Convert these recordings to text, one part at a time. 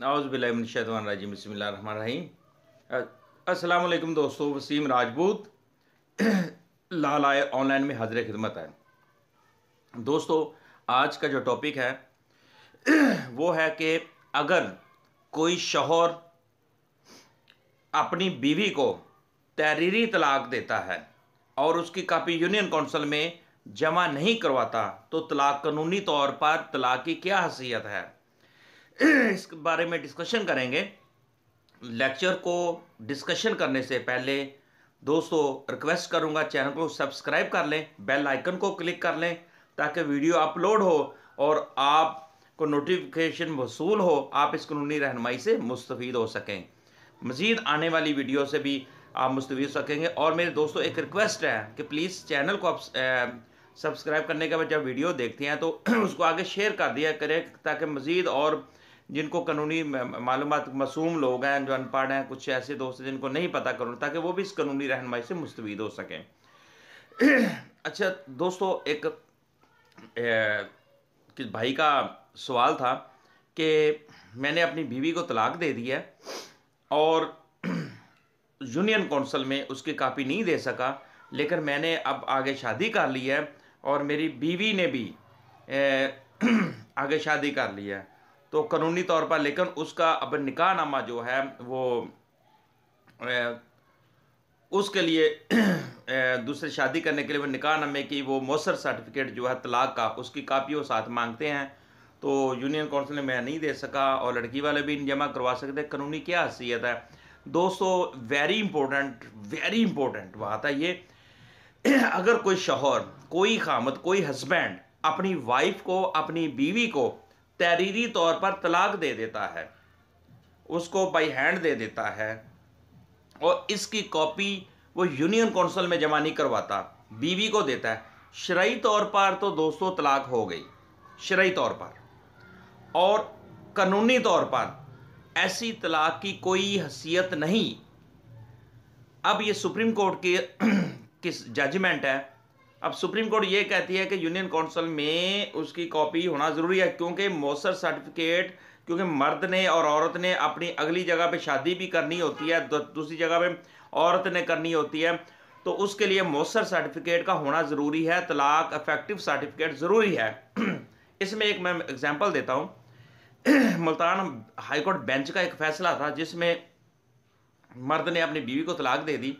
नाउज़बिल्लाशतवानरजीम रही असलकम दोस्तों वसीम राजपूत लाल आए ऑनलाइन में हाजिर खिदमत है दोस्तों आज का जो टॉपिक है वो है कि अगर कोई शोहर अपनी बीवी को तहरीरी तलाक देता है और उसकी कापी यूनियन काउंसिल में जमा नहीं करवाता तो तलाक कानूनी तौर पर तलाक की क्या हसीियत है इस बारे में डिस्कशन करेंगे लेक्चर को डिस्कशन करने से पहले दोस्तों रिक्वेस्ट करूंगा चैनल को सब्सक्राइब कर लें बेल आइकन को क्लिक कर लें ताकि वीडियो अपलोड हो और आप को नोटिफिकेशन वसूल हो आप इस कानूनी रहनमाई से मुस्तफ़ हो सकें मज़ीद आने वाली वीडियो से भी आप मुस्तफ़ हो सकेंगे और मेरे दोस्तों एक रिक्वेस्ट है कि प्लीज़ चैनल को आप सब्सक्राइब करने के बाद जब वीडियो देखते हैं तो उसको आगे शेयर कर दिया करें ताकि मज़ीद और जिनको कानूनी मालूम मसूम लोग हैं जो अनपढ़ हैं कुछ ऐसे दोस्त जिनको नहीं पता करूँ ताकि वो भी इस कानूनी रहनमाई से मुस्तविद हो सकें अच्छा दोस्तों एक ए, भाई का सवाल था कि मैंने अपनी बीवी को तलाक दे दी है और यूनियन काउंसिल में उसकी कापी नहीं दे सका लेकिन मैंने अब आगे शादी कर ली है और मेरी बीवी ने भी ए, आगे शादी कर ली है तो कानूनी तौर पर लेकिन उसका अब निकाहनामा जो है वो उसके लिए दूसरे शादी करने के लिए वो निकाहनामे की वो मौसर सर्टिफिकेट जो है तलाक का उसकी कापी वो साथ मांगते हैं तो यूनियन काउंसिल ने मैं नहीं दे सका और लड़की वाले भी जमा करवा सकते कानूनी क्या हैसियत है दोस्तों वेरी इंपॉर्टेंट वेरी इंपॉर्टेंट बात है ये अगर कोई शोहर कोई खामत कोई हस्बैंड अपनी वाइफ को अपनी बीवी को तहरीरी तौर पर तलाक दे देता है उसको बाई हैंड दे देता है और इसकी कॉपी वो यूनियन कौंसल में जमा नहीं करवाता बीवी को देता है शराई तौर पर तो दोस्तों तलाक हो गई शराई तौर पर और कानूनी तौर पर ऐसी तलाक की कोई हसीियत नहीं अब ये सुप्रीम कोर्ट के किस जजमेंट है अब सुप्रीम कोर्ट ये कहती है कि यूनियन काउंसिल में उसकी कॉपी होना ज़रूरी है क्योंकि मौसर सर्टिफिकेट क्योंकि मर्द ने और औरत ने अपनी अगली जगह पे शादी भी करनी होती है दूसरी जगह पे औरत ने करनी होती है तो उसके लिए मौसर सर्टिफिकेट का होना ज़रूरी है तलाक अफेक्टिव सर्टिफिकेट ज़रूरी है इसमें एक मैं एग्जाम्पल देता हूँ मुल्तान हाईकोर्ट बेंच का एक फैसला था जिसमें मर्द ने अपनी बीवी को तलाक दे दी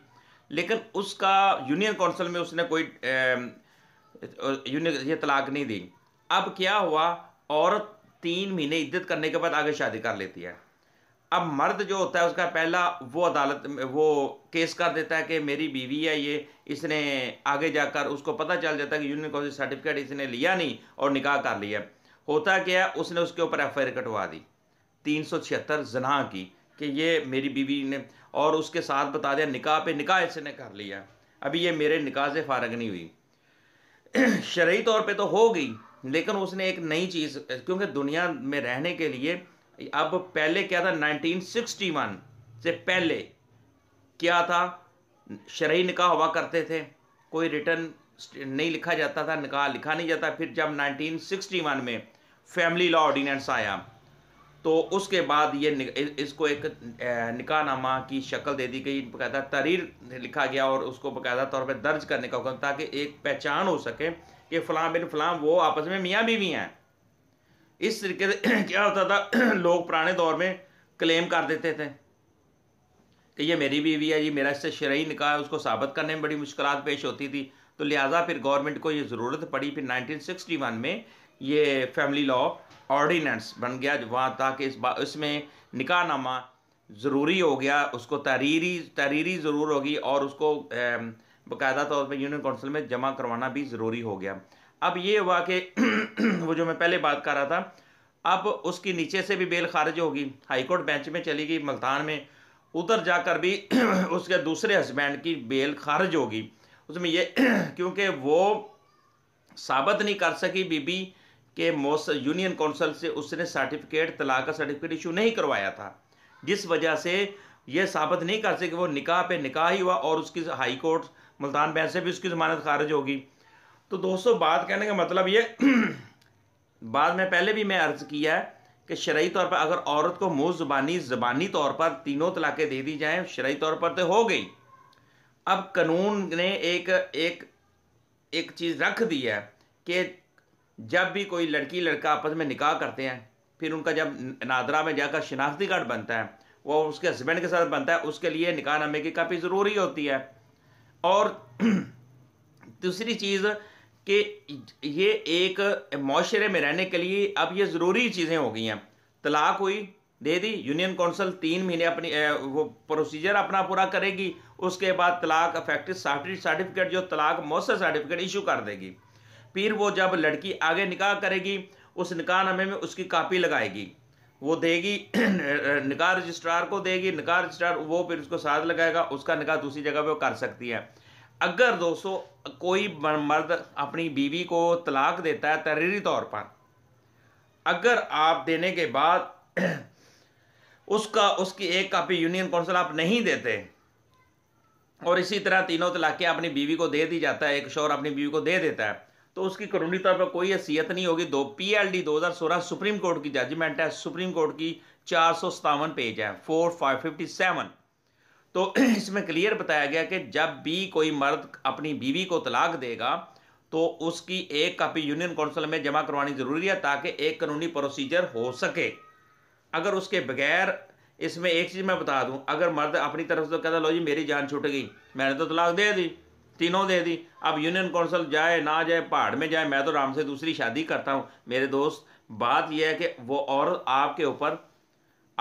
लेकिन उसका यूनियन काउंसिल में उसने कोई यूनियन ये तलाक नहीं दी अब क्या हुआ औरत तीन महीने इद्दत करने के बाद आगे शादी कर लेती है अब मर्द जो होता है उसका पहला वो अदालत में वो केस कर देता है कि मेरी बीवी है ये इसने आगे जाकर उसको पता चल जाता है कि यूनियन काउंसिल सर्टिफिकेट इसने लिया नहीं और निकाह कर लिया होता क्या है उसने उसके ऊपर एफ आई आर कटवा दी तीन सौ छिहत्तर जनाह की कि ये मेरी बीवी ने और उसके साथ बता दिया निकाह पे निकाह इसने कर लिया अभी ये मेरे निकाह से फारग नहीं हुई शरयी तौर पे तो हो गई लेकिन उसने एक नई चीज़ क्योंकि दुनिया में रहने के लिए अब पहले क्या था 1961 से पहले क्या था शरही निकाह हुआ करते थे कोई रिटर्न नहीं लिखा जाता था निकाह लिखा नहीं जाता फिर जब 1961 में फैमिली लॉ ऑर्डिनेंस आया तो उसके बाद ये इसको एक निकाहनामा की शक्ल दे दी गई बाकायदा तरीर लिखा गया और उसको बाकायदा तौर पर दर्ज करने का हुक्म ताकि एक पहचान हो सके कि फ़लाँ बिन फ़लाँ वो आपस में मियाँ बीवी हैं इस तरीके से क्या होता था लोग पुराने दौर में क्लेम कर देते थे कि ये मेरी बीवी है ये मेरा इससे शरयी निकाह है उसको साबित करने में बड़ी मुश्किल पेश होती थी तो लिहाजा फिर गवर्नमेंट को ये ज़रूरत पड़ी फिर 1961 में ये फैमिली लॉ ऑर्डिनेंस बन गया वहाँ ताकि इस बा इसमें निकाहनामा ज़रूरी हो गया उसको तहरीरी तहरीरी ज़रूर होगी और उसको बाकायदा तौर पर यूनियन काउंसिल में जमा करवाना भी ज़रूरी हो गया अब ये हुआ कि वो जो मैं पहले बात कर रहा था अब उसकी नीचे से भी बेल खारिज होगी हाईकोर्ट बेंच में चली गई मुल्तान में उधर जाकर भी उसके दूसरे हस्बैंड की बेल खारिज होगी उसमें ये क्योंकि वो साबित नहीं कर सकी बीबी के मोस यूनियन काउंसिल से उसने सर्टिफिकेट तलाक का सर्टिफिकेट इशू नहीं करवाया था जिस वजह से यह साबित नहीं कर सके कि वो निकाह पे निकाह ही हुआ और उसकी हाई कोर्ट मुल्तान बैंक से भी उसकी जमानत खारिज होगी तो दोस्तों बात कहने का मतलब ये बाद में पहले भी मैं अर्ज़ किया है कि शरय तौर पर अगर औरत को मुँह ज़ुबानी ज़बानी तौर पर तीनों तलाक़ें दे दी जाएँ शरय तौर पर तो हो गई अब कानून ने एक एक एक चीज़ रख दी है कि जब भी कोई लड़की लड़का आपस में निकाह करते हैं फिर उनका जब नादरा में जाकर शिनाख्ती कार्ड बनता है वो उसके हस्बैंड के साथ बनता है उसके लिए निकाह नामे की काफ़ी ज़रूरी होती है और दूसरी चीज़ कि ये एक माशरे में रहने के लिए अब ये ज़रूरी चीज़ें हो गई हैं तलाक हुई दे दी यूनियन कौंसल तीन महीने अपनी वो प्रोसीजर अपना पूरा करेगी उसके बाद तलाक अफेक्टिव सर्टिफिकेट जो तलाक मौसर सर्टिफिकेट इशू कर देगी फिर वो जब लड़की आगे निकाह करेगी उस निकाहनामे में उसकी कापी लगाएगी वो देगी निकाह रजिस्ट्रार को देगी निकाह रजिस्ट्रार वो फिर उसको साथ लगाएगा उसका निकाह दूसरी जगह पे कर सकती है अगर दोस्तों कोई मर्द अपनी बीवी को तलाक देता है तहरीरी तौर पर अगर आप देने के बाद उसका उसकी एक कापी यूनियन काउंसिल आप नहीं देते और इसी तरह तीनों तलाक़ें अपनी बीवी को दे दी जाता है एक शोर अपनी बीवी को दे देता है तो उसकी कानूनी तौर पर कोई हैसियत नहीं होगी दो पी एल डी दो हज़ार सोलह सुप्रीम कोर्ट की जजमेंट है सुप्रीम कोर्ट की चार सौ सतावन पेज है फोर फाइव फिफ्टी सेवन तो इसमें क्लियर बताया गया कि जब भी कोई मर्द अपनी बीवी को तलाक देगा तो उसकी एक कापी यूनियन काउंसिल में जमा करवानी ज़रूरी है ताकि एक कानूनी प्रोसीजर हो सके अगर उसके बगैर इसमें एक चीज़ मैं बता दूं अगर मर्द अपनी तरफ से तो कहता लो जी मेरी जान छूट गई मैंने तो तलाक दे दी तीनों दे दी अब यूनियन काउंसिल जाए ना जाए पहाड़ में जाए मैं तो राम से दूसरी शादी करता हूँ मेरे दोस्त बात यह है कि वो और आपके ऊपर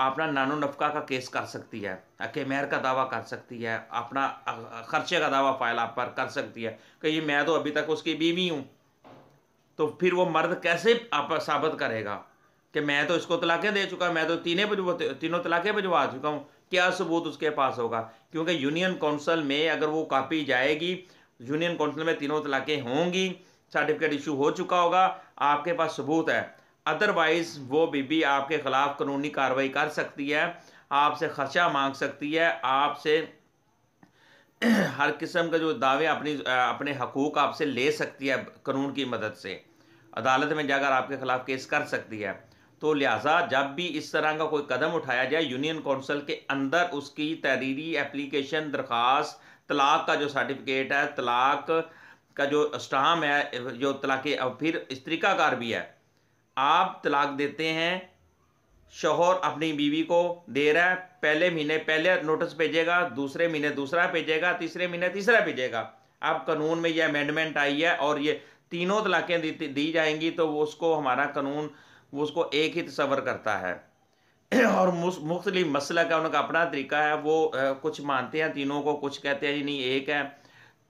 अपना नानो नफका का केस कर सकती है के मेहर का दावा कर सकती है अपना खर्चे का दावा फाइल आप पर कर सकती है कि मैं तो अभी तक उसकी बीवी हूँ तो फिर वो मर्द कैसे आप साबित करेगा कि मैं तो इसको तलाक़ें दे चुका मैं तो तीनों तीनों तलाक़ें भिजवा चुका हूँ क्या सबूत उसके पास होगा क्योंकि यूनियन काउंसिल में अगर वो कापी जाएगी यूनियन काउंसिल में तीनों तलाक़ें होंगी सर्टिफिकेट इशू हो चुका होगा आपके पास सबूत है अदरवाइज़ वो बीबी आपके ख़िलाफ़ कानूनी कार्रवाई कर सकती है आपसे खर्चा मांग सकती है आपसे हर किस्म का जो दावे अपनी अपने हकूक आपसे ले सकती है कानून की मदद से अदालत में जाकर आपके ख़िलाफ़ केस कर सकती है तो लिहाजा जब भी इस तरह का कोई कदम उठाया जाए यूनियन कौंसल के अंदर उसकी तहरीरी एप्लीकेशन दरख्वास तलाक का जो सर्टिफिकेट है तलाक का जो स्टाम है जो तलाक फिर इस्त्री कार भी है आप तलाक देते हैं शोहर अपनी बीवी को दे रहा है पहले महीने पहले नोटिस भेजेगा दूसरे महीने दूसरा भेजेगा तीसरे महीने तीसरा भेजेगा अब कानून में ये अमेंडमेंट आई है और ये तीनों तलाकें दी, दी जाएंगी तो वो उसको हमारा कानून वो उसको एक ही तस्वर करता है और मुख्तलि मसला का उनका अपना तरीका है वो कुछ मानते हैं तीनों को कुछ कहते हैं नहीं एक है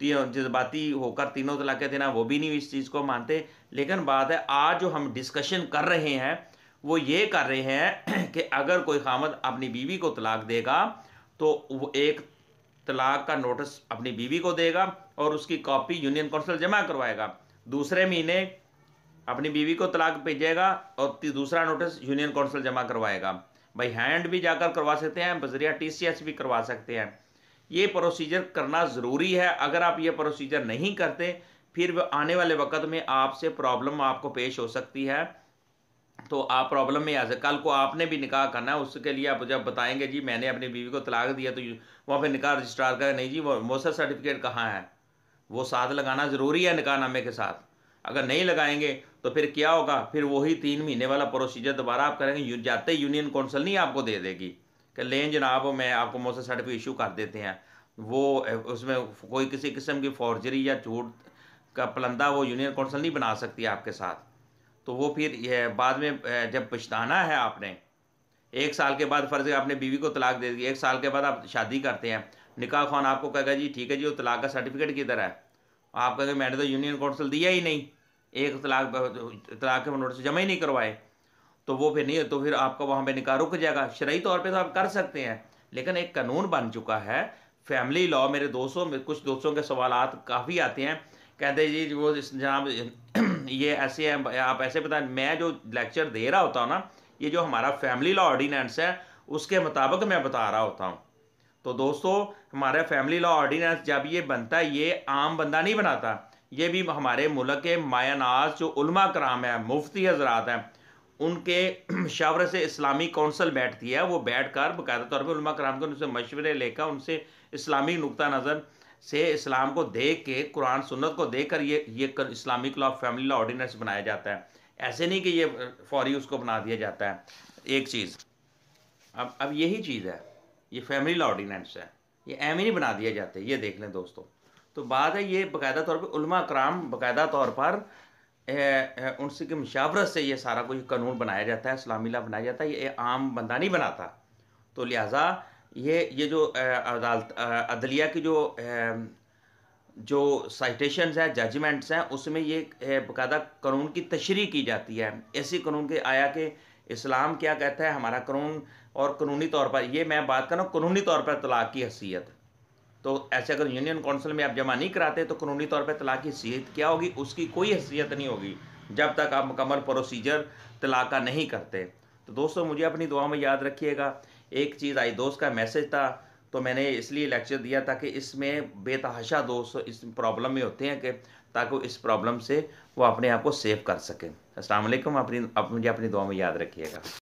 तीनों जज्बाती होकर तीनों तलाक़े देना वो भी नहीं इस चीज़ को मानते लेकिन बात है आज जो हम डिस्कशन कर रहे हैं वो ये कर रहे हैं कि अगर कोई खामद अपनी बीवी को तलाक देगा तो वो एक तलाक का नोटिस अपनी बीवी को देगा और उसकी कॉपी यूनियन काउंसिल जमा करवाएगा दूसरे महीने अपनी बीवी को तलाक भेजेगा और दूसरा नोटिस यूनियन काउंसिल जमा करवाएगा भाई हैंड भी जाकर करवा सकते हैं बजरिया टीसीएस भी करवा सकते हैं ये प्रोसीजर करना ज़रूरी है अगर आप ये प्रोसीजर नहीं करते फिर आने वाले वक्त में आपसे प्रॉब्लम आपको पेश हो सकती है तो आप प्रॉब्लम में आ सकते कल को आपने भी निकाह करना है उसके लिए आप जब बताएंगे जी मैंने अपनी बीवी को तलाक दिया तो वहाँ पर निकाह रजिस्ट्रार करें नहीं जी वो मोसर सर्टिफिकेट कहाँ है वो साथ लगाना ज़रूरी है निकाहनामे के साथ अगर नहीं लगाएंगे तो फिर क्या होगा फिर वही तीन महीने वाला प्रोसीजर दोबारा आप करेंगे जाते यूनियन काउंसिल नहीं आपको दे देगी कि लें जनाब मैं आपको मोशन सर्टिफिकेट इशू कर देते हैं वो उसमें कोई किसी किस्म की फॉर्जरी या झूठ का पलंदा वो यूनियन काउंसिल नहीं बना सकती आपके साथ तो वो फिर बाद में जब पछताना है आपने एक साल के बाद फ़र्ज़ आपने बीवी को तलाक दे दी एक साल के बाद आप शादी करते हैं निकाह खान आपको कहेगा जी ठीक है जी वो तलाक का सर्टिफिकेट किधर है आप कहेंगे मैंने तो यूनियन काउंसिल दिया ही नहीं एक तलाक तलाक के नोटिस जमा ही नहीं करवाए तो वो फिर नहीं तो फिर आपका वहाँ पे निकाह रुक जाएगा शराय तौर पे तो आप कर सकते हैं लेकिन एक कानून बन चुका है फैमिली लॉ मेरे दोस्तों कुछ दोस्तों के सवाल काफ़ी आते हैं कहते जी वो जनाब ये ऐसे हैं आप ऐसे बताएं मैं जो लेक्चर दे रहा होता हूँ ना ये जो हमारा फैमिली लॉ ऑर्डिनेंस है उसके मुताबिक मैं बता रहा होता हूँ तो दोस्तों हमारा फैमिली लॉ ऑर्डिनेंस जब ये बनता है ये आम बंदा नहीं बनाता ये भी हमारे मुल्क के मायानाज जो उलमा कराम है मुफ्ती हजरात हैं उनके शावर से इस्लामी कौंसल बैठती है वो बैठ कर बायदा तौर पर उलमा कराम के उनसे मशवरे लेकर उनसे इस्लामी नुक़ नज़र से इस्लाम को देख के कुरान सुन्नत को देख कर ये ये Islamic law family law ordinance बनाया जाता है ऐसे नहीं कि ये फौरी उसको बना दिया जाता है एक चीज़ अब अब यही चीज़ है ये फैमिली लॉ ऑर्डिनेंस है ये एम ही नहीं बना दिया जाते ये देख लें दोस्तों तो बात है ये बाकायदा तौर पर उलमा कराम बाकायदा तौर पर उनसे की मशावरत से ये सारा कुछ कानून बनाया जाता है इस्लामी ला बनाया जाता है ये आम बंदा नहीं बनाता तो लिहाजा ये ये जो अदालत अदलिया की जो जो साइटेशन हैं जजमेंट्स हैं उसमें ये बाकायदा कानून की तशरी की जाती है ऐसी कानून के आया कि इस्लाम क्या कहता है हमारा कानून और कानूनी तौर पर ये मैं बात कर रहा हूँ कानूनी तौर पर तलाक की हैसियत तो ऐसे अगर यूनियन काउंसिल में आप जमा नहीं कराते तो कानूनी तौर पर तलाक की हैसियत क्या होगी उसकी कोई हैसियत नहीं होगी जब तक आप मुकम्मल प्रोसीजर तलाका नहीं करते तो दोस्तों मुझे अपनी दुआ में याद रखिएगा एक चीज़ आई दोस्त का मैसेज था तो मैंने इसलिए लेक्चर दिया था कि इसमें बेतहाशा दोस्त इस प्रॉब्लम में होते हैं कि ताकि इस प्रॉब्लम से वो अपने आप को सेव कर सकें असलम अपनी आप मुझे अपनी दुआ में याद रखिएगा